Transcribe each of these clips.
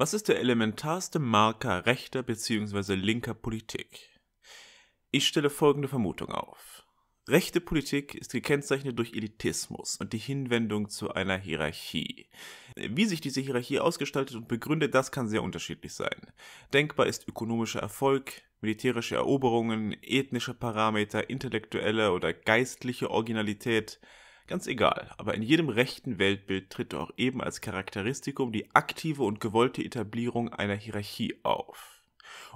Was ist der elementarste Marker rechter bzw. linker Politik? Ich stelle folgende Vermutung auf. Rechte Politik ist gekennzeichnet durch Elitismus und die Hinwendung zu einer Hierarchie. Wie sich diese Hierarchie ausgestaltet und begründet, das kann sehr unterschiedlich sein. Denkbar ist ökonomischer Erfolg, militärische Eroberungen, ethnische Parameter, intellektuelle oder geistliche Originalität, Ganz egal, aber in jedem rechten Weltbild tritt auch eben als Charakteristikum die aktive und gewollte Etablierung einer Hierarchie auf.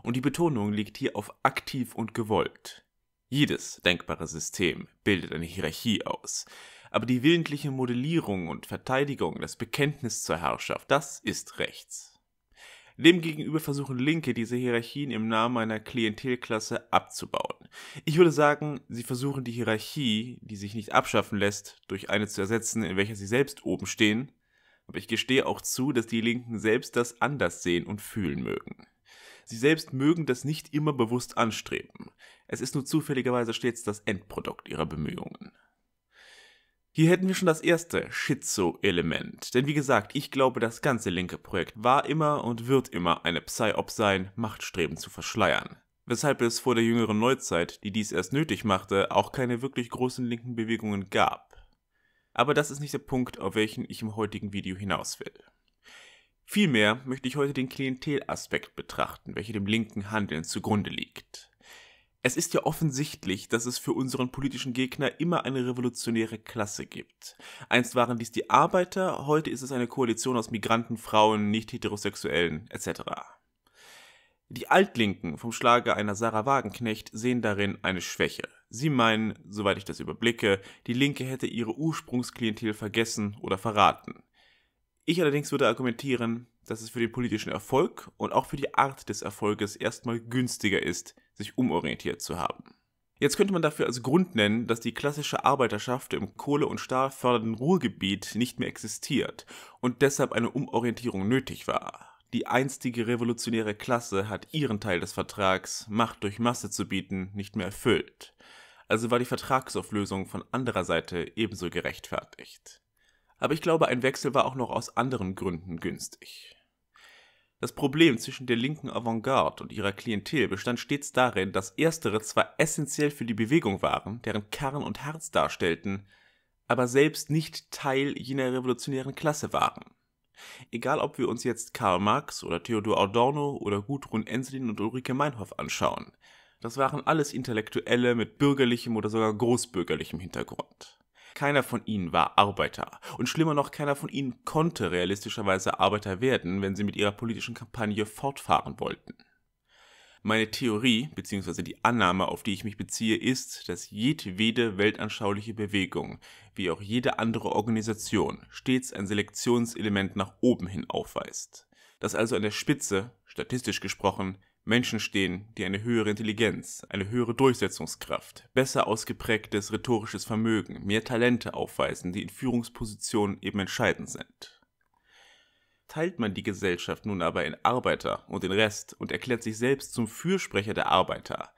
Und die Betonung liegt hier auf aktiv und gewollt. Jedes denkbare System bildet eine Hierarchie aus. Aber die willentliche Modellierung und Verteidigung, das Bekenntnis zur Herrschaft, das ist rechts. Demgegenüber versuchen Linke, diese Hierarchien im Namen einer Klientelklasse abzubauen. Ich würde sagen, sie versuchen die Hierarchie, die sich nicht abschaffen lässt, durch eine zu ersetzen, in welcher sie selbst oben stehen. Aber ich gestehe auch zu, dass die Linken selbst das anders sehen und fühlen mögen. Sie selbst mögen das nicht immer bewusst anstreben. Es ist nur zufälligerweise stets das Endprodukt ihrer Bemühungen. Hier hätten wir schon das erste Schizo-Element. Denn wie gesagt, ich glaube, das ganze linke Projekt war immer und wird immer eine Psy-Op sein, Machtstreben zu verschleiern. Weshalb es vor der jüngeren Neuzeit, die dies erst nötig machte, auch keine wirklich großen linken Bewegungen gab. Aber das ist nicht der Punkt, auf welchen ich im heutigen Video hinaus will. Vielmehr möchte ich heute den Klientelaspekt betrachten, welcher dem linken Handeln zugrunde liegt. Es ist ja offensichtlich, dass es für unseren politischen Gegner immer eine revolutionäre Klasse gibt. Einst waren dies die Arbeiter, heute ist es eine Koalition aus Migranten, Frauen, Nicht-Heterosexuellen etc. Die Altlinken vom Schlage einer Sarah Wagenknecht sehen darin eine Schwäche. Sie meinen, soweit ich das überblicke, die Linke hätte ihre Ursprungsklientel vergessen oder verraten. Ich allerdings würde argumentieren, dass es für den politischen Erfolg und auch für die Art des Erfolges erstmal günstiger ist, sich umorientiert zu haben. Jetzt könnte man dafür als Grund nennen, dass die klassische Arbeiterschaft im Kohle- und Stahlfördernden Ruhrgebiet nicht mehr existiert und deshalb eine Umorientierung nötig war. Die einstige revolutionäre Klasse hat ihren Teil des Vertrags, Macht durch Masse zu bieten, nicht mehr erfüllt. Also war die Vertragsauflösung von anderer Seite ebenso gerechtfertigt. Aber ich glaube, ein Wechsel war auch noch aus anderen Gründen günstig. Das Problem zwischen der linken Avantgarde und ihrer Klientel bestand stets darin, dass erstere zwar essentiell für die Bewegung waren, deren Kern und Herz darstellten, aber selbst nicht Teil jener revolutionären Klasse waren. Egal, ob wir uns jetzt Karl Marx oder Theodor Adorno oder Gudrun Enslin und Ulrike Meinhoff anschauen, das waren alles Intellektuelle mit bürgerlichem oder sogar großbürgerlichem Hintergrund. Keiner von ihnen war Arbeiter. Und schlimmer noch, keiner von ihnen konnte realistischerweise Arbeiter werden, wenn sie mit ihrer politischen Kampagne fortfahren wollten. Meine Theorie bzw. die Annahme, auf die ich mich beziehe, ist, dass jedwede weltanschauliche Bewegung, wie auch jede andere Organisation, stets ein Selektionselement nach oben hin aufweist. Dass also an der Spitze, statistisch gesprochen, Menschen stehen, die eine höhere Intelligenz, eine höhere Durchsetzungskraft, besser ausgeprägtes rhetorisches Vermögen, mehr Talente aufweisen, die in Führungspositionen eben entscheidend sind. Teilt man die Gesellschaft nun aber in Arbeiter und den Rest und erklärt sich selbst zum Fürsprecher der Arbeiter,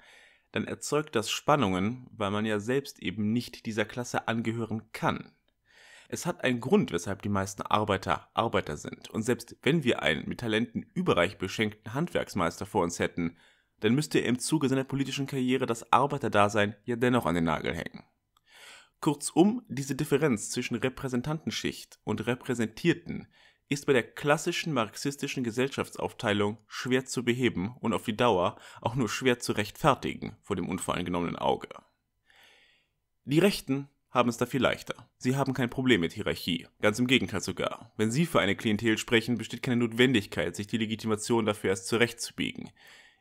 dann erzeugt das Spannungen, weil man ja selbst eben nicht dieser Klasse angehören kann. Es hat einen Grund, weshalb die meisten Arbeiter Arbeiter sind. Und selbst wenn wir einen mit Talenten überreich beschenkten Handwerksmeister vor uns hätten, dann müsste er im Zuge seiner politischen Karriere das Arbeiterdasein ja dennoch an den Nagel hängen. Kurzum, diese Differenz zwischen Repräsentantenschicht und Repräsentierten ist bei der klassischen marxistischen Gesellschaftsaufteilung schwer zu beheben und auf die Dauer auch nur schwer zu rechtfertigen vor dem unvoreingenommenen Auge. Die Rechten haben es da viel leichter. Sie haben kein Problem mit Hierarchie, ganz im Gegenteil sogar. Wenn Sie für eine Klientel sprechen, besteht keine Notwendigkeit, sich die Legitimation dafür erst zurechtzubiegen.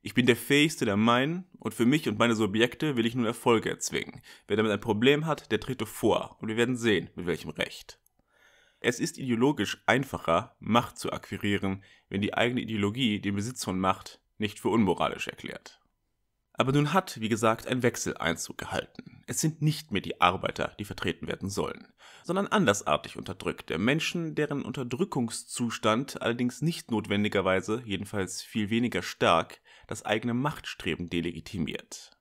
Ich bin der Fähigste der meinen und für mich und meine Subjekte will ich nun Erfolge erzwingen. Wer damit ein Problem hat, der trete vor und wir werden sehen, mit welchem Recht. Es ist ideologisch einfacher, Macht zu akquirieren, wenn die eigene Ideologie den Besitz von Macht nicht für unmoralisch erklärt. Aber nun hat, wie gesagt, ein Wechsel Einzug gehalten. Es sind nicht mehr die Arbeiter, die vertreten werden sollen, sondern andersartig unterdrückte Menschen, deren Unterdrückungszustand allerdings nicht notwendigerweise, jedenfalls viel weniger stark, das eigene Machtstreben delegitimiert.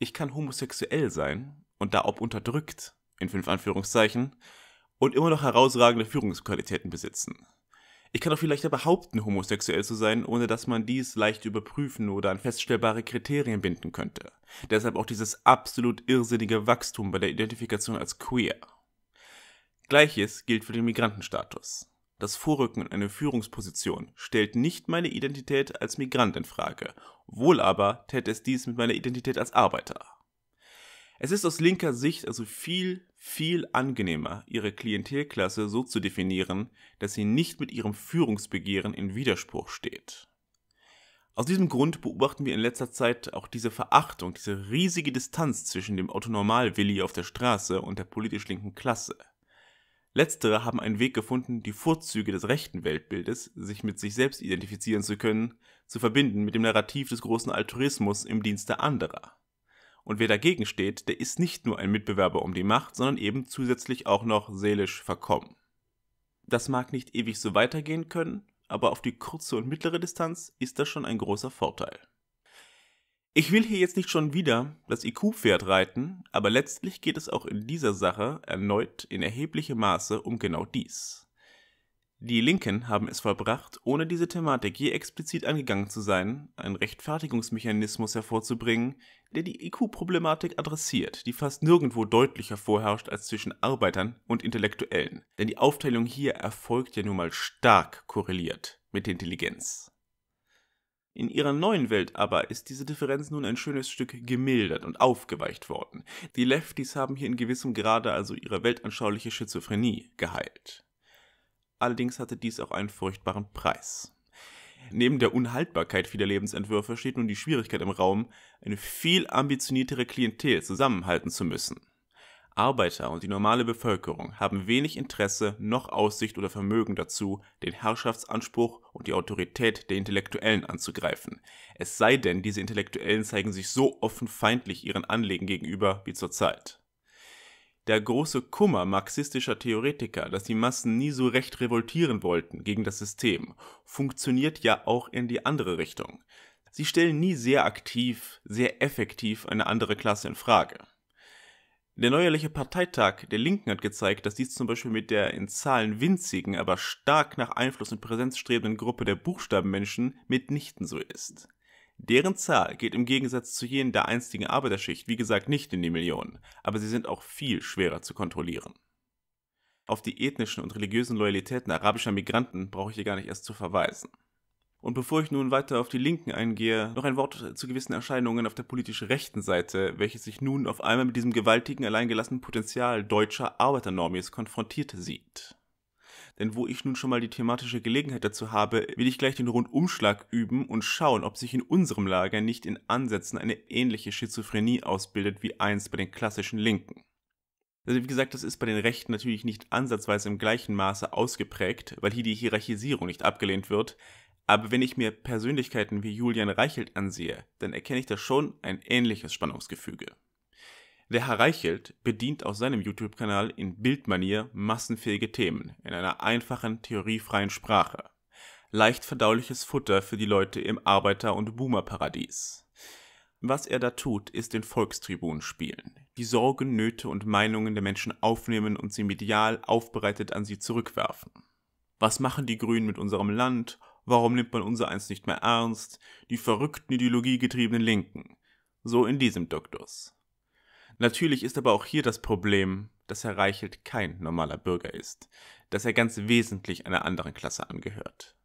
Ich kann homosexuell sein und da ob unterdrückt, in fünf Anführungszeichen, und immer noch herausragende Führungsqualitäten besitzen. Ich kann auch viel leichter behaupten, homosexuell zu sein, ohne dass man dies leicht überprüfen oder an feststellbare Kriterien binden könnte. Deshalb auch dieses absolut irrsinnige Wachstum bei der Identifikation als queer. Gleiches gilt für den Migrantenstatus. Das Vorrücken in eine Führungsposition stellt nicht meine Identität als Migrant in Frage, wohl aber täte es dies mit meiner Identität als Arbeiter. Es ist aus linker Sicht also viel, viel angenehmer, ihre Klientelklasse so zu definieren, dass sie nicht mit ihrem Führungsbegehren in Widerspruch steht. Aus diesem Grund beobachten wir in letzter Zeit auch diese Verachtung, diese riesige Distanz zwischen dem Autonormalwilli auf der Straße und der politisch linken Klasse. Letztere haben einen Weg gefunden, die Vorzüge des rechten Weltbildes, sich mit sich selbst identifizieren zu können, zu verbinden mit dem Narrativ des großen Altruismus im Dienste anderer. Und wer dagegen steht, der ist nicht nur ein Mitbewerber um die Macht, sondern eben zusätzlich auch noch seelisch verkommen. Das mag nicht ewig so weitergehen können, aber auf die kurze und mittlere Distanz ist das schon ein großer Vorteil. Ich will hier jetzt nicht schon wieder das IQ-Pferd reiten, aber letztlich geht es auch in dieser Sache erneut in erheblichem Maße um genau dies. Die Linken haben es vollbracht, ohne diese Thematik je explizit angegangen zu sein, einen Rechtfertigungsmechanismus hervorzubringen, der die IQ-Problematik adressiert, die fast nirgendwo deutlicher vorherrscht als zwischen Arbeitern und Intellektuellen. Denn die Aufteilung hier erfolgt ja nun mal stark korreliert mit Intelligenz. In ihrer neuen Welt aber ist diese Differenz nun ein schönes Stück gemildert und aufgeweicht worden. Die Lefties haben hier in gewissem Grade also ihre weltanschauliche Schizophrenie geheilt allerdings hatte dies auch einen furchtbaren Preis. Neben der Unhaltbarkeit vieler Lebensentwürfe steht nun die Schwierigkeit im Raum, eine viel ambitioniertere Klientel zusammenhalten zu müssen. Arbeiter und die normale Bevölkerung haben wenig Interesse noch Aussicht oder Vermögen dazu, den Herrschaftsanspruch und die Autorität der Intellektuellen anzugreifen. Es sei denn, diese Intellektuellen zeigen sich so offen feindlich ihren Anliegen gegenüber wie zurzeit der große Kummer marxistischer Theoretiker, dass die Massen nie so recht revoltieren wollten gegen das System, funktioniert ja auch in die andere Richtung. Sie stellen nie sehr aktiv, sehr effektiv eine andere Klasse in Frage. Der neuerliche Parteitag der Linken hat gezeigt, dass dies zum Beispiel mit der in Zahlen winzigen, aber stark nach Einfluss und Präsenz strebenden Gruppe der Buchstabenmenschen mitnichten so ist. Deren Zahl geht im Gegensatz zu jenen der einstigen Arbeiterschicht wie gesagt nicht in die Millionen, aber sie sind auch viel schwerer zu kontrollieren. Auf die ethnischen und religiösen Loyalitäten arabischer Migranten brauche ich hier gar nicht erst zu verweisen. Und bevor ich nun weiter auf die Linken eingehe, noch ein Wort zu gewissen Erscheinungen auf der politisch rechten Seite, welche sich nun auf einmal mit diesem gewaltigen, alleingelassenen Potenzial deutscher Arbeiternormis konfrontiert sieht denn wo ich nun schon mal die thematische Gelegenheit dazu habe, will ich gleich den Rundumschlag üben und schauen, ob sich in unserem Lager nicht in Ansätzen eine ähnliche Schizophrenie ausbildet wie einst bei den klassischen Linken. Also wie gesagt, das ist bei den Rechten natürlich nicht ansatzweise im gleichen Maße ausgeprägt, weil hier die Hierarchisierung nicht abgelehnt wird, aber wenn ich mir Persönlichkeiten wie Julian Reichelt ansehe, dann erkenne ich da schon ein ähnliches Spannungsgefüge. Der Herr Reichelt bedient auf seinem YouTube-Kanal in Bildmanier massenfähige Themen in einer einfachen, theoriefreien Sprache. Leicht verdauliches Futter für die Leute im Arbeiter- und Boomer-Paradies. Was er da tut, ist den Volkstribun spielen, die Sorgen, Nöte und Meinungen der Menschen aufnehmen und sie medial aufbereitet an sie zurückwerfen. Was machen die Grünen mit unserem Land? Warum nimmt man unser eins nicht mehr ernst? Die verrückten ideologiegetriebenen Linken. So in diesem Duktus. Natürlich ist aber auch hier das Problem, dass Herr Reichelt kein normaler Bürger ist, dass er ganz wesentlich einer anderen Klasse angehört.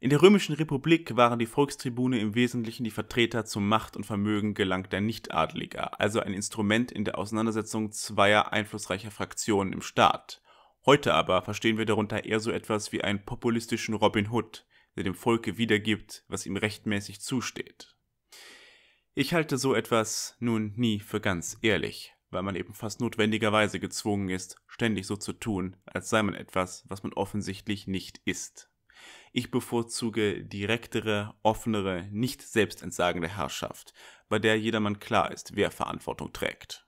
In der Römischen Republik waren die Volkstribune im Wesentlichen die Vertreter zum Macht und Vermögen gelangter Nichtadeliger, also ein Instrument in der Auseinandersetzung zweier einflussreicher Fraktionen im Staat. Heute aber verstehen wir darunter eher so etwas wie einen populistischen Robin Hood, der dem Volke wiedergibt, was ihm rechtmäßig zusteht. Ich halte so etwas nun nie für ganz ehrlich, weil man eben fast notwendigerweise gezwungen ist, ständig so zu tun, als sei man etwas, was man offensichtlich nicht ist. Ich bevorzuge direktere, offenere, nicht selbstentsagende Herrschaft, bei der jedermann klar ist, wer Verantwortung trägt.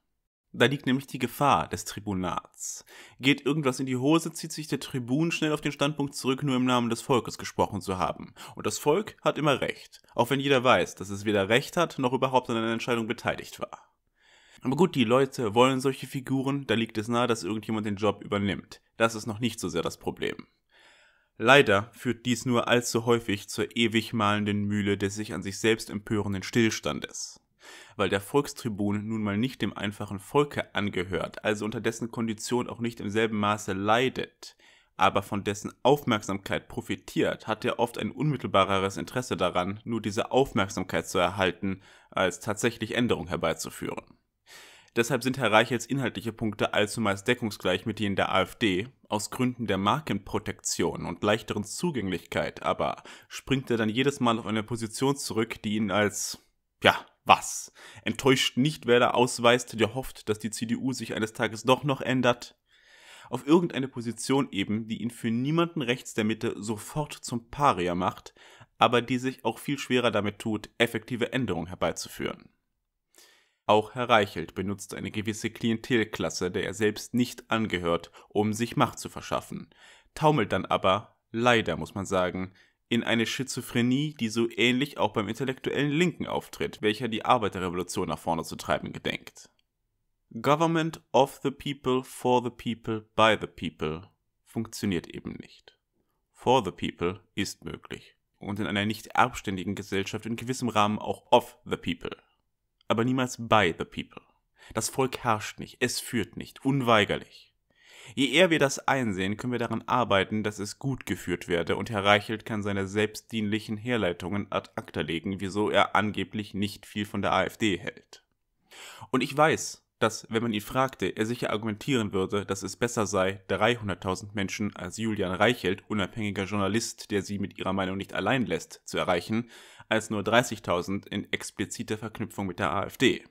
Da liegt nämlich die Gefahr des Tribunats. Geht irgendwas in die Hose, zieht sich der Tribun schnell auf den Standpunkt zurück, nur im Namen des Volkes gesprochen zu haben. Und das Volk hat immer Recht, auch wenn jeder weiß, dass es weder Recht hat, noch überhaupt an einer Entscheidung beteiligt war. Aber gut, die Leute wollen solche Figuren, da liegt es nahe, dass irgendjemand den Job übernimmt. Das ist noch nicht so sehr das Problem. Leider führt dies nur allzu häufig zur ewig malenden Mühle des sich an sich selbst empörenden Stillstandes. Weil der Volkstribun nun mal nicht dem einfachen Volke angehört, also unter dessen Kondition auch nicht im selben Maße leidet, aber von dessen Aufmerksamkeit profitiert, hat er oft ein unmittelbareres Interesse daran, nur diese Aufmerksamkeit zu erhalten, als tatsächlich Änderung herbeizuführen. Deshalb sind Herr Reichels inhaltliche Punkte allzu deckungsgleich mit denen der AfD. Aus Gründen der Markenprotektion und leichteren Zugänglichkeit aber springt er dann jedes Mal auf eine Position zurück, die ihn als, ja, was. Enttäuscht nicht, wer da ausweist, der hofft, dass die CDU sich eines Tages doch noch ändert. Auf irgendeine Position eben, die ihn für niemanden rechts der Mitte sofort zum Paria macht, aber die sich auch viel schwerer damit tut, effektive Änderungen herbeizuführen. Auch Herr Reichelt benutzt eine gewisse Klientelklasse, der er selbst nicht angehört, um sich Macht zu verschaffen, taumelt dann aber, leider muss man sagen, in eine Schizophrenie, die so ähnlich auch beim intellektuellen Linken auftritt, welcher die Arbeiterrevolution nach vorne zu treiben gedenkt. Government of the people, for the people, by the people funktioniert eben nicht. For the people ist möglich und in einer nicht erbständigen Gesellschaft in gewissem Rahmen auch of the people, aber niemals by the people. Das Volk herrscht nicht, es führt nicht, unweigerlich. Je eher wir das einsehen, können wir daran arbeiten, dass es gut geführt werde und Herr Reichelt kann seine selbstdienlichen Herleitungen ad acta legen, wieso er angeblich nicht viel von der AfD hält. Und ich weiß, dass, wenn man ihn fragte, er sicher argumentieren würde, dass es besser sei, 300.000 Menschen als Julian Reichelt, unabhängiger Journalist, der sie mit ihrer Meinung nicht allein lässt, zu erreichen, als nur 30.000 in expliziter Verknüpfung mit der AfD.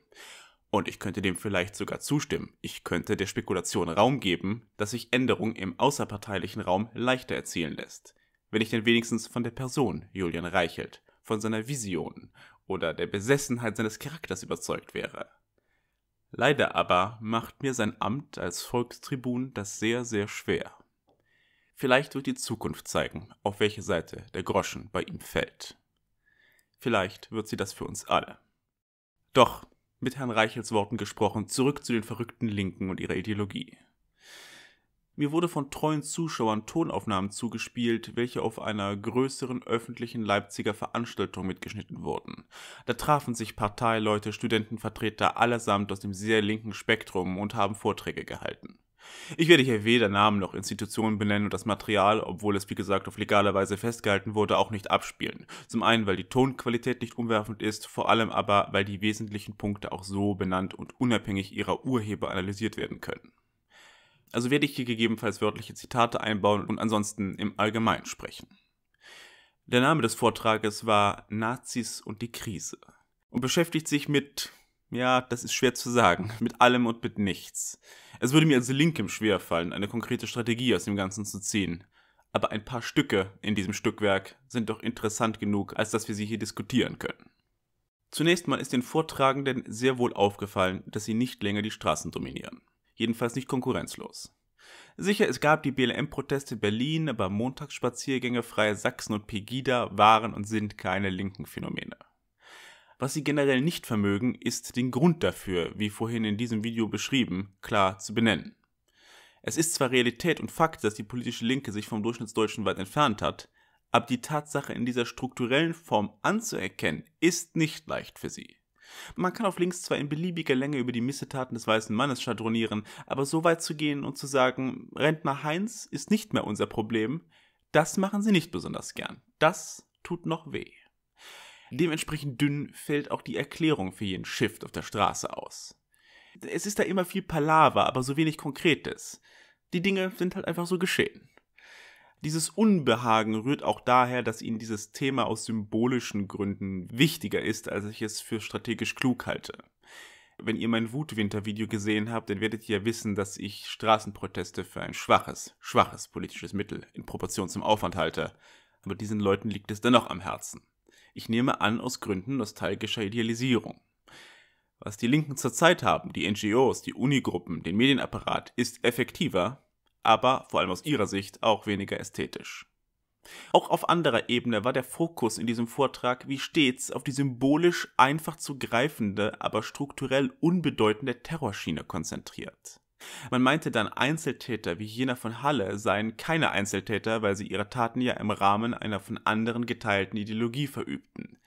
Und ich könnte dem vielleicht sogar zustimmen. Ich könnte der Spekulation Raum geben, dass sich Änderung im außerparteilichen Raum leichter erzielen lässt. Wenn ich denn wenigstens von der Person Julian Reichelt, von seiner Vision oder der Besessenheit seines Charakters überzeugt wäre. Leider aber macht mir sein Amt als Volkstribun das sehr, sehr schwer. Vielleicht wird die Zukunft zeigen, auf welche Seite der Groschen bei ihm fällt. Vielleicht wird sie das für uns alle. Doch mit Herrn Reichels Worten gesprochen, zurück zu den verrückten Linken und ihrer Ideologie. Mir wurde von treuen Zuschauern Tonaufnahmen zugespielt, welche auf einer größeren öffentlichen Leipziger Veranstaltung mitgeschnitten wurden. Da trafen sich Parteileute, Studentenvertreter allesamt aus dem sehr linken Spektrum und haben Vorträge gehalten. Ich werde hier weder Namen noch Institutionen benennen und das Material, obwohl es wie gesagt auf legale Weise festgehalten wurde, auch nicht abspielen. Zum einen, weil die Tonqualität nicht umwerfend ist, vor allem aber, weil die wesentlichen Punkte auch so benannt und unabhängig ihrer Urheber analysiert werden können. Also werde ich hier gegebenenfalls wörtliche Zitate einbauen und ansonsten im Allgemeinen sprechen. Der Name des Vortrages war Nazis und die Krise und beschäftigt sich mit, ja, das ist schwer zu sagen, mit allem und mit nichts. Es würde mir als Linkem schwerfallen, eine konkrete Strategie aus dem Ganzen zu ziehen. Aber ein paar Stücke in diesem Stückwerk sind doch interessant genug, als dass wir sie hier diskutieren können. Zunächst mal ist den Vortragenden sehr wohl aufgefallen, dass sie nicht länger die Straßen dominieren. Jedenfalls nicht konkurrenzlos. Sicher, es gab die BLM-Proteste in Berlin, aber Montagsspaziergänge Freie Sachsen und Pegida waren und sind keine linken Phänomene. Was sie generell nicht vermögen, ist den Grund dafür, wie vorhin in diesem Video beschrieben, klar zu benennen. Es ist zwar Realität und Fakt, dass die politische Linke sich vom Durchschnittsdeutschen weit entfernt hat, aber die Tatsache in dieser strukturellen Form anzuerkennen, ist nicht leicht für sie. Man kann auf links zwar in beliebiger Länge über die Missetaten des weißen Mannes schadronieren, aber so weit zu gehen und zu sagen, Rentner Heinz ist nicht mehr unser Problem, das machen sie nicht besonders gern. Das tut noch weh. Dementsprechend dünn fällt auch die Erklärung für jeden Shift auf der Straße aus. Es ist da immer viel Palaver, aber so wenig Konkretes. Die Dinge sind halt einfach so geschehen. Dieses Unbehagen rührt auch daher, dass ihnen dieses Thema aus symbolischen Gründen wichtiger ist, als ich es für strategisch klug halte. Wenn ihr mein Wutwinter-Video gesehen habt, dann werdet ihr ja wissen, dass ich Straßenproteste für ein schwaches, schwaches politisches Mittel in Proportion zum Aufwand halte. Aber diesen Leuten liegt es dennoch am Herzen. Ich nehme an aus Gründen nostalgischer Idealisierung. Was die Linken zurzeit haben, die NGOs, die Unigruppen, den Medienapparat, ist effektiver, aber vor allem aus ihrer Sicht auch weniger ästhetisch. Auch auf anderer Ebene war der Fokus in diesem Vortrag wie stets auf die symbolisch einfach zu greifende, aber strukturell unbedeutende Terrorschiene konzentriert. Man meinte dann, Einzeltäter wie jener von Halle seien keine Einzeltäter, weil sie ihre Taten ja im Rahmen einer von anderen geteilten Ideologie verübten.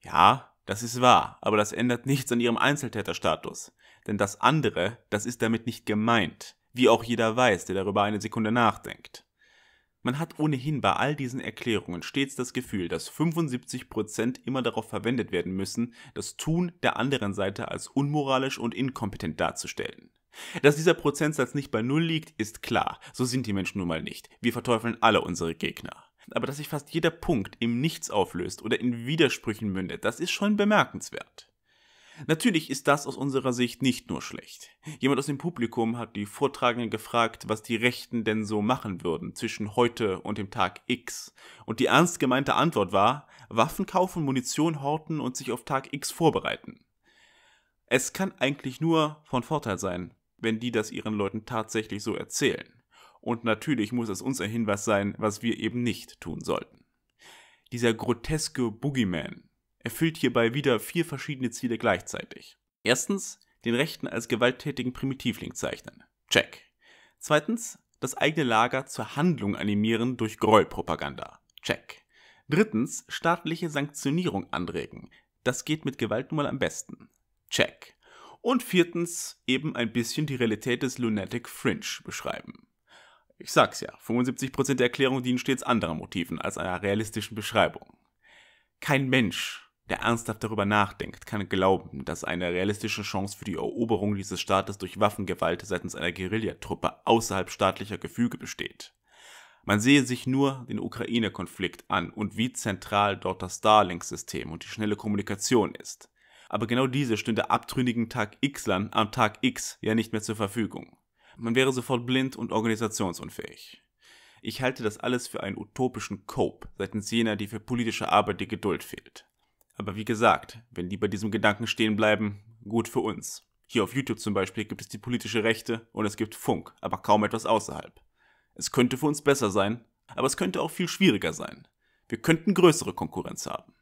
Ja, das ist wahr, aber das ändert nichts an ihrem Einzeltäterstatus. Denn das andere, das ist damit nicht gemeint, wie auch jeder weiß, der darüber eine Sekunde nachdenkt. Man hat ohnehin bei all diesen Erklärungen stets das Gefühl, dass 75% immer darauf verwendet werden müssen, das Tun der anderen Seite als unmoralisch und inkompetent darzustellen. Dass dieser Prozentsatz nicht bei Null liegt, ist klar. So sind die Menschen nun mal nicht. Wir verteufeln alle unsere Gegner. Aber dass sich fast jeder Punkt im Nichts auflöst oder in Widersprüchen mündet, das ist schon bemerkenswert. Natürlich ist das aus unserer Sicht nicht nur schlecht. Jemand aus dem Publikum hat die Vortragenden gefragt, was die Rechten denn so machen würden zwischen heute und dem Tag X. Und die ernst gemeinte Antwort war, Waffen kaufen, Munition horten und sich auf Tag X vorbereiten. Es kann eigentlich nur von Vorteil sein, wenn die das ihren Leuten tatsächlich so erzählen. Und natürlich muss es uns ein Hinweis sein, was wir eben nicht tun sollten. Dieser groteske Boogeyman erfüllt hierbei wieder vier verschiedene Ziele gleichzeitig. Erstens, den Rechten als gewalttätigen Primitivling zeichnen. Check. Zweitens, das eigene Lager zur Handlung animieren durch Gräuelpropaganda. Check. Drittens, staatliche Sanktionierung anregen. Das geht mit Gewalt nun mal am besten. Check und viertens eben ein bisschen die Realität des Lunatic Fringe beschreiben. Ich sag's ja, 75% der Erklärungen dienen stets anderen Motiven als einer realistischen Beschreibung. Kein Mensch, der ernsthaft darüber nachdenkt, kann glauben, dass eine realistische Chance für die Eroberung dieses Staates durch Waffengewalt seitens einer Guerillatruppe außerhalb staatlicher Gefüge besteht. Man sehe sich nur den Ukraine-Konflikt an und wie zentral dort das Starlink-System und die schnelle Kommunikation ist aber genau diese stünde abtrünnigen Tag X-Lern am Tag X ja nicht mehr zur Verfügung. Man wäre sofort blind und organisationsunfähig. Ich halte das alles für einen utopischen Cope seitens jener, die für politische Arbeit die Geduld fehlt. Aber wie gesagt, wenn die bei diesem Gedanken stehen bleiben, gut für uns. Hier auf YouTube zum Beispiel gibt es die politische Rechte und es gibt Funk, aber kaum etwas außerhalb. Es könnte für uns besser sein, aber es könnte auch viel schwieriger sein. Wir könnten größere Konkurrenz haben.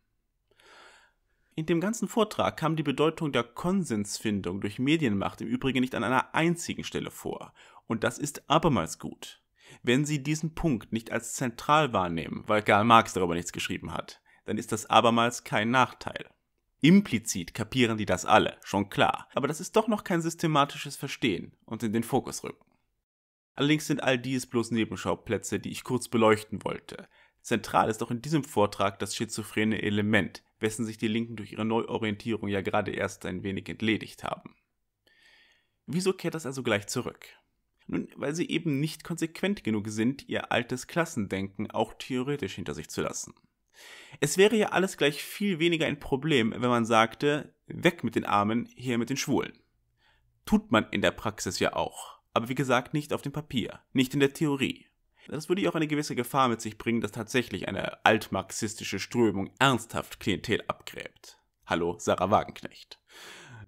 In dem ganzen Vortrag kam die Bedeutung der Konsensfindung durch Medienmacht im Übrigen nicht an einer einzigen Stelle vor. Und das ist abermals gut. Wenn Sie diesen Punkt nicht als zentral wahrnehmen, weil Karl Marx darüber nichts geschrieben hat, dann ist das abermals kein Nachteil. Implizit kapieren die das alle, schon klar, aber das ist doch noch kein systematisches Verstehen und in den Fokus rücken. Allerdings sind all dies bloß Nebenschauplätze, die ich kurz beleuchten wollte. Zentral ist auch in diesem Vortrag das schizophrene Element, wessen sich die Linken durch ihre Neuorientierung ja gerade erst ein wenig entledigt haben. Wieso kehrt das also gleich zurück? Nun, weil sie eben nicht konsequent genug sind, ihr altes Klassendenken auch theoretisch hinter sich zu lassen. Es wäre ja alles gleich viel weniger ein Problem, wenn man sagte, weg mit den Armen, hier mit den Schwulen. Tut man in der Praxis ja auch, aber wie gesagt nicht auf dem Papier, nicht in der Theorie. Das würde ja auch eine gewisse Gefahr mit sich bringen, dass tatsächlich eine altmarxistische Strömung ernsthaft Klientel abgräbt. Hallo, Sarah Wagenknecht.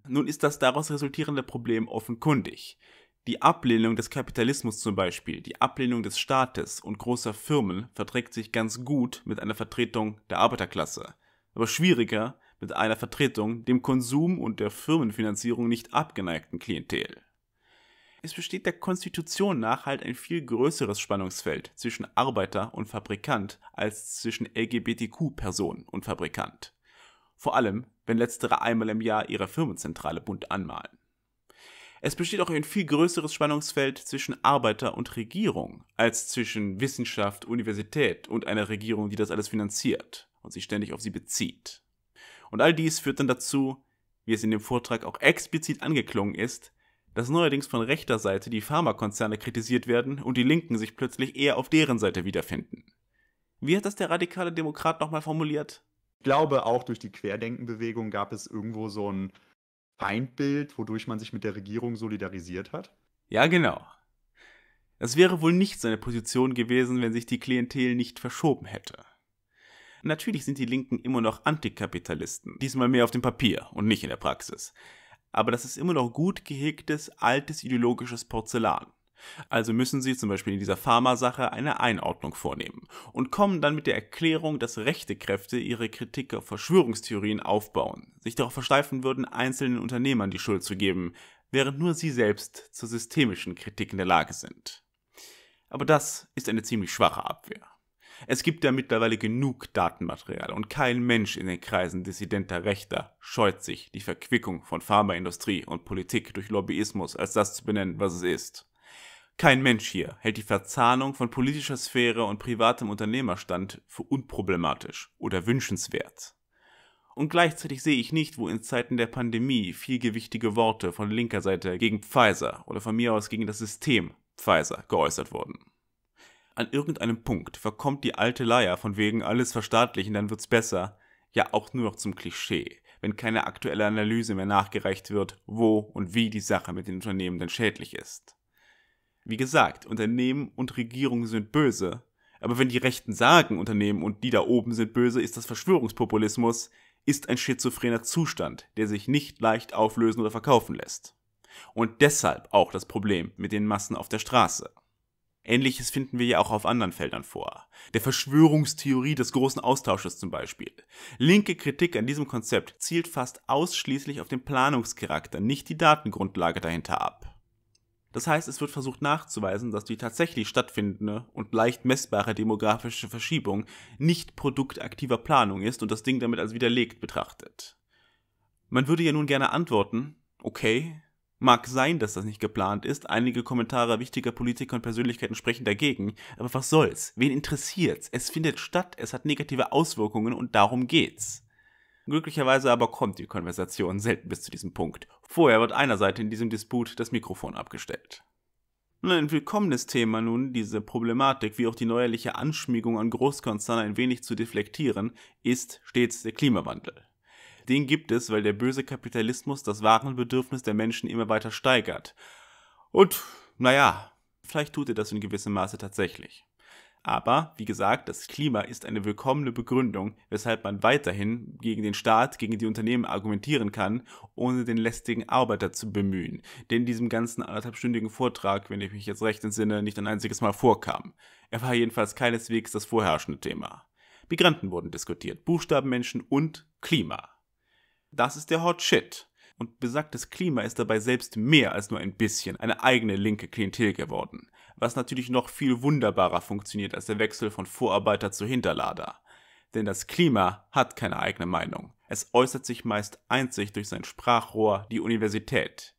Nun ist das daraus resultierende Problem offenkundig. Die Ablehnung des Kapitalismus zum Beispiel, die Ablehnung des Staates und großer Firmen verträgt sich ganz gut mit einer Vertretung der Arbeiterklasse, aber schwieriger mit einer Vertretung dem Konsum und der Firmenfinanzierung nicht abgeneigten Klientel. Es besteht der Konstitution nach halt ein viel größeres Spannungsfeld zwischen Arbeiter und Fabrikant als zwischen LGBTQ-Personen und Fabrikant. Vor allem, wenn letztere einmal im Jahr ihre Firmenzentrale bunt anmalen. Es besteht auch ein viel größeres Spannungsfeld zwischen Arbeiter und Regierung als zwischen Wissenschaft, Universität und einer Regierung, die das alles finanziert und sich ständig auf sie bezieht. Und all dies führt dann dazu, wie es in dem Vortrag auch explizit angeklungen ist, dass neuerdings von rechter Seite die Pharmakonzerne kritisiert werden und die Linken sich plötzlich eher auf deren Seite wiederfinden. Wie hat das der radikale Demokrat nochmal formuliert? Ich glaube, auch durch die Querdenkenbewegung gab es irgendwo so ein Feindbild, wodurch man sich mit der Regierung solidarisiert hat. Ja, genau. Es wäre wohl nicht seine Position gewesen, wenn sich die Klientel nicht verschoben hätte. Natürlich sind die Linken immer noch Antikapitalisten, diesmal mehr auf dem Papier und nicht in der Praxis aber das ist immer noch gut gehegtes, altes ideologisches Porzellan. Also müssen sie zum Beispiel in dieser Pharma-Sache eine Einordnung vornehmen und kommen dann mit der Erklärung, dass rechte Kräfte ihre Kritik auf Verschwörungstheorien aufbauen, sich darauf versteifen würden, einzelnen Unternehmern die Schuld zu geben, während nur sie selbst zur systemischen Kritik in der Lage sind. Aber das ist eine ziemlich schwache Abwehr. Es gibt ja mittlerweile genug Datenmaterial und kein Mensch in den Kreisen dissidenter Rechter scheut sich, die Verquickung von Pharmaindustrie und Politik durch Lobbyismus als das zu benennen, was es ist. Kein Mensch hier hält die Verzahnung von politischer Sphäre und privatem Unternehmerstand für unproblematisch oder wünschenswert. Und gleichzeitig sehe ich nicht, wo in Zeiten der Pandemie vielgewichtige Worte von linker Seite gegen Pfizer oder von mir aus gegen das System Pfizer geäußert wurden an irgendeinem Punkt verkommt die alte Leier von wegen alles verstaatlichen, dann wird's besser, ja auch nur noch zum Klischee, wenn keine aktuelle Analyse mehr nachgereicht wird, wo und wie die Sache mit den Unternehmen denn schädlich ist. Wie gesagt, Unternehmen und Regierungen sind böse, aber wenn die Rechten sagen, Unternehmen und die da oben sind böse, ist das Verschwörungspopulismus, ist ein schizophrener Zustand, der sich nicht leicht auflösen oder verkaufen lässt. Und deshalb auch das Problem mit den Massen auf der Straße. Ähnliches finden wir ja auch auf anderen Feldern vor. Der Verschwörungstheorie des großen Austausches zum Beispiel. Linke Kritik an diesem Konzept zielt fast ausschließlich auf den Planungscharakter, nicht die Datengrundlage dahinter ab. Das heißt, es wird versucht nachzuweisen, dass die tatsächlich stattfindende und leicht messbare demografische Verschiebung nicht Produkt aktiver Planung ist und das Ding damit als widerlegt betrachtet. Man würde ja nun gerne antworten, okay, Mag sein, dass das nicht geplant ist. Einige Kommentare wichtiger Politiker und Persönlichkeiten sprechen dagegen. Aber was soll's? Wen interessiert's? Es findet statt, es hat negative Auswirkungen und darum geht's. Glücklicherweise aber kommt die Konversation selten bis zu diesem Punkt. Vorher wird einer Seite in diesem Disput das Mikrofon abgestellt. Und ein willkommenes Thema nun, diese Problematik, wie auch die neuerliche Anschmiegung an Großkonzerne ein wenig zu deflektieren, ist stets der Klimawandel. Den gibt es, weil der böse Kapitalismus das Warenbedürfnis der Menschen immer weiter steigert. Und, naja, vielleicht tut er das in gewissem Maße tatsächlich. Aber, wie gesagt, das Klima ist eine willkommene Begründung, weshalb man weiterhin gegen den Staat, gegen die Unternehmen argumentieren kann, ohne den lästigen Arbeiter zu bemühen, der in diesem ganzen anderthalbstündigen Vortrag, wenn ich mich jetzt recht entsinne, nicht ein einziges Mal vorkam. Er war jedenfalls keineswegs das vorherrschende Thema. Migranten wurden diskutiert, Buchstabenmenschen und Klima. Das ist der Hot Shit. Und besagtes Klima ist dabei selbst mehr als nur ein bisschen eine eigene linke Klientel geworden, was natürlich noch viel wunderbarer funktioniert als der Wechsel von Vorarbeiter zu Hinterlader. Denn das Klima hat keine eigene Meinung. Es äußert sich meist einzig durch sein Sprachrohr, die Universität,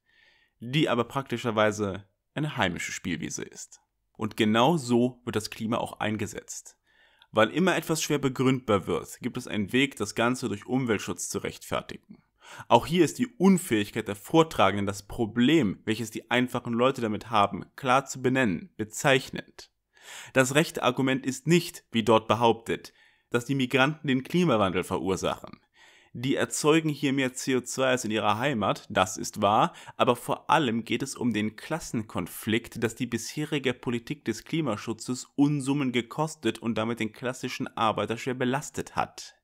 die aber praktischerweise eine heimische Spielwiese ist. Und genau so wird das Klima auch eingesetzt. Weil immer etwas schwer begründbar wird, gibt es einen Weg, das Ganze durch Umweltschutz zu rechtfertigen. Auch hier ist die Unfähigkeit der Vortragenden das Problem, welches die einfachen Leute damit haben, klar zu benennen, bezeichnend. Das rechte Argument ist nicht, wie dort behauptet, dass die Migranten den Klimawandel verursachen die erzeugen hier mehr CO2 als in ihrer Heimat, das ist wahr, aber vor allem geht es um den Klassenkonflikt, dass die bisherige Politik des Klimaschutzes Unsummen gekostet und damit den klassischen Arbeiter schwer belastet hat.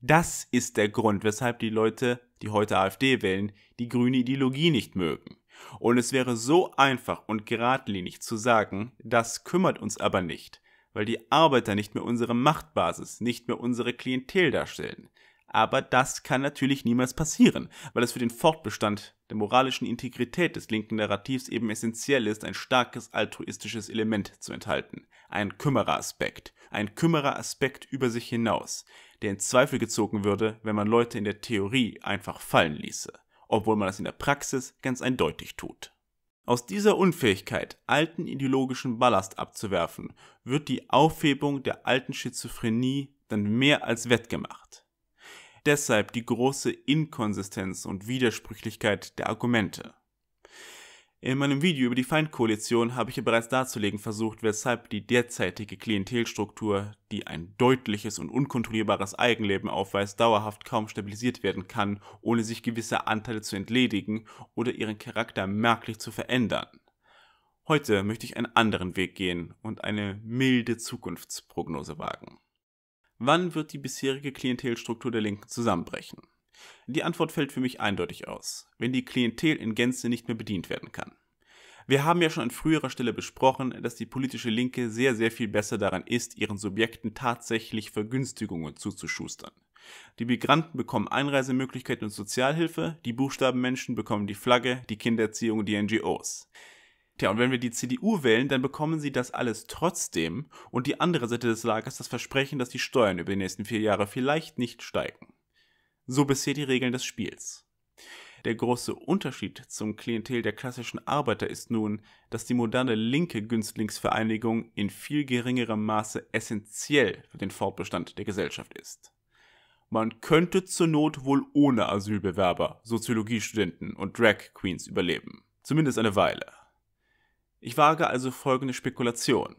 Das ist der Grund, weshalb die Leute, die heute AfD wählen, die grüne Ideologie nicht mögen. Und es wäre so einfach und geradlinig zu sagen, das kümmert uns aber nicht, weil die Arbeiter nicht mehr unsere Machtbasis, nicht mehr unsere Klientel darstellen. Aber das kann natürlich niemals passieren, weil es für den Fortbestand der moralischen Integrität des linken Narrativs eben essentiell ist, ein starkes altruistisches Element zu enthalten. Ein Kümmereraspekt. Ein Kümmereraspekt über sich hinaus, der in Zweifel gezogen würde, wenn man Leute in der Theorie einfach fallen ließe, obwohl man das in der Praxis ganz eindeutig tut. Aus dieser Unfähigkeit, alten ideologischen Ballast abzuwerfen, wird die Aufhebung der alten Schizophrenie dann mehr als wettgemacht deshalb die große Inkonsistenz und Widersprüchlichkeit der Argumente. In meinem Video über die Feindkoalition habe ich ja bereits darzulegen versucht, weshalb die derzeitige Klientelstruktur, die ein deutliches und unkontrollierbares Eigenleben aufweist, dauerhaft kaum stabilisiert werden kann, ohne sich gewisse Anteile zu entledigen oder ihren Charakter merklich zu verändern. Heute möchte ich einen anderen Weg gehen und eine milde Zukunftsprognose wagen. Wann wird die bisherige Klientelstruktur der Linken zusammenbrechen? Die Antwort fällt für mich eindeutig aus, wenn die Klientel in Gänze nicht mehr bedient werden kann. Wir haben ja schon an früherer Stelle besprochen, dass die politische Linke sehr, sehr viel besser daran ist, ihren Subjekten tatsächlich Vergünstigungen zuzuschustern. Die Migranten bekommen Einreisemöglichkeiten und Sozialhilfe, die Buchstabenmenschen bekommen die Flagge, die Kindererziehung und die NGOs. Tja, und wenn wir die CDU wählen, dann bekommen sie das alles trotzdem und die andere Seite des Lagers das Versprechen, dass die Steuern über die nächsten vier Jahre vielleicht nicht steigen. So bisher die Regeln des Spiels. Der große Unterschied zum Klientel der klassischen Arbeiter ist nun, dass die moderne linke Günstlingsvereinigung in viel geringerem Maße essentiell für den Fortbestand der Gesellschaft ist. Man könnte zur Not wohl ohne Asylbewerber, Soziologiestudenten und Drag Queens überleben. Zumindest eine Weile. Ich wage also folgende Spekulation.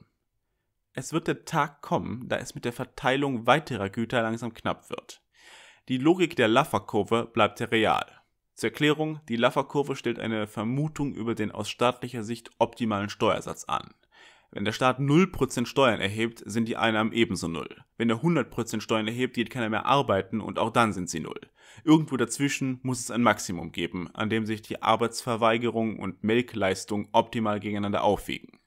Es wird der Tag kommen, da es mit der Verteilung weiterer Güter langsam knapp wird. Die Logik der Laffer-Kurve bleibt real. Zur Erklärung, die Laffer-Kurve stellt eine Vermutung über den aus staatlicher Sicht optimalen Steuersatz an. Wenn der Staat 0% Steuern erhebt, sind die Einnahmen ebenso null. Wenn er 100% Steuern erhebt, geht keiner mehr arbeiten und auch dann sind sie null. Irgendwo dazwischen muss es ein Maximum geben, an dem sich die Arbeitsverweigerung und Melkleistung optimal gegeneinander aufwiegen.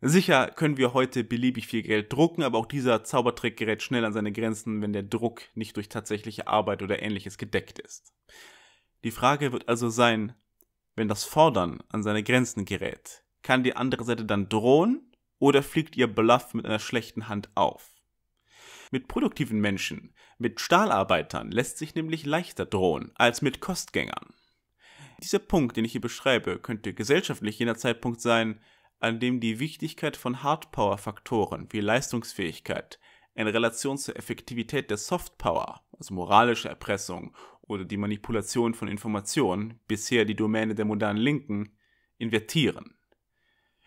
Sicher können wir heute beliebig viel Geld drucken, aber auch dieser Zaubertrick gerät schnell an seine Grenzen, wenn der Druck nicht durch tatsächliche Arbeit oder ähnliches gedeckt ist. Die Frage wird also sein, wenn das Fordern an seine Grenzen gerät, kann die andere Seite dann drohen oder fliegt ihr Bluff mit einer schlechten Hand auf. Mit produktiven Menschen, mit Stahlarbeitern lässt sich nämlich leichter drohen als mit Kostgängern. Dieser Punkt, den ich hier beschreibe, könnte gesellschaftlich jener Zeitpunkt sein, an dem die Wichtigkeit von Hardpower-Faktoren wie Leistungsfähigkeit in Relation zur Effektivität der Softpower, also moralische Erpressung oder die Manipulation von Informationen, bisher die Domäne der modernen Linken, invertieren.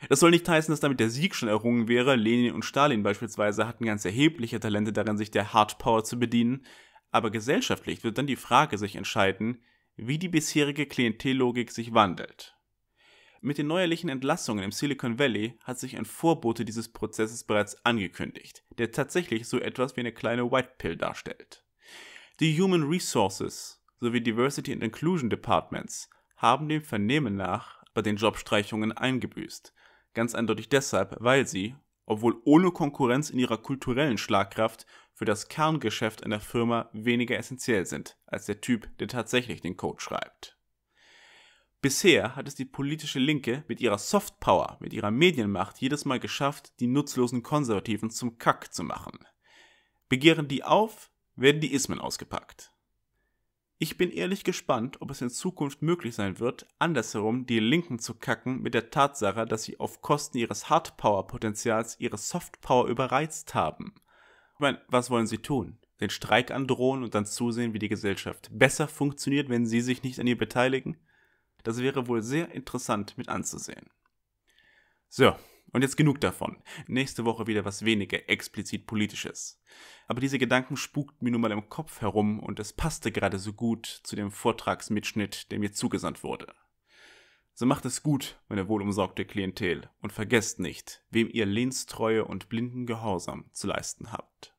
Das soll nicht heißen, dass damit der Sieg schon errungen wäre. Lenin und Stalin beispielsweise hatten ganz erhebliche Talente darin, sich der Hard Power zu bedienen. Aber gesellschaftlich wird dann die Frage sich entscheiden, wie die bisherige Klientellogik sich wandelt. Mit den neuerlichen Entlassungen im Silicon Valley hat sich ein Vorbote dieses Prozesses bereits angekündigt, der tatsächlich so etwas wie eine kleine White Pill darstellt. Die Human Resources sowie Diversity and Inclusion Departments haben dem Vernehmen nach bei den Jobstreichungen eingebüßt, Ganz eindeutig deshalb, weil sie, obwohl ohne Konkurrenz in ihrer kulturellen Schlagkraft, für das Kerngeschäft einer Firma weniger essentiell sind als der Typ, der tatsächlich den Code schreibt. Bisher hat es die politische Linke mit ihrer Softpower, mit ihrer Medienmacht jedes Mal geschafft, die nutzlosen Konservativen zum Kack zu machen. Begehren die auf, werden die Ismen ausgepackt. Ich bin ehrlich gespannt, ob es in Zukunft möglich sein wird, andersherum die Linken zu kacken mit der Tatsache, dass sie auf Kosten ihres Hardpower-Potenzials ihre Softpower überreizt haben. Ich meine, was wollen sie tun? Den Streik androhen und dann zusehen, wie die Gesellschaft besser funktioniert, wenn sie sich nicht an ihr beteiligen? Das wäre wohl sehr interessant mit anzusehen. So, und jetzt genug davon. Nächste Woche wieder was weniger explizit politisches. Aber diese Gedanken spukten mir nun mal im Kopf herum und es passte gerade so gut zu dem Vortragsmitschnitt, der mir zugesandt wurde. So macht es gut, meine wohlumsorgte Klientel, und vergesst nicht, wem ihr lehnstreue und blinden Gehorsam zu leisten habt.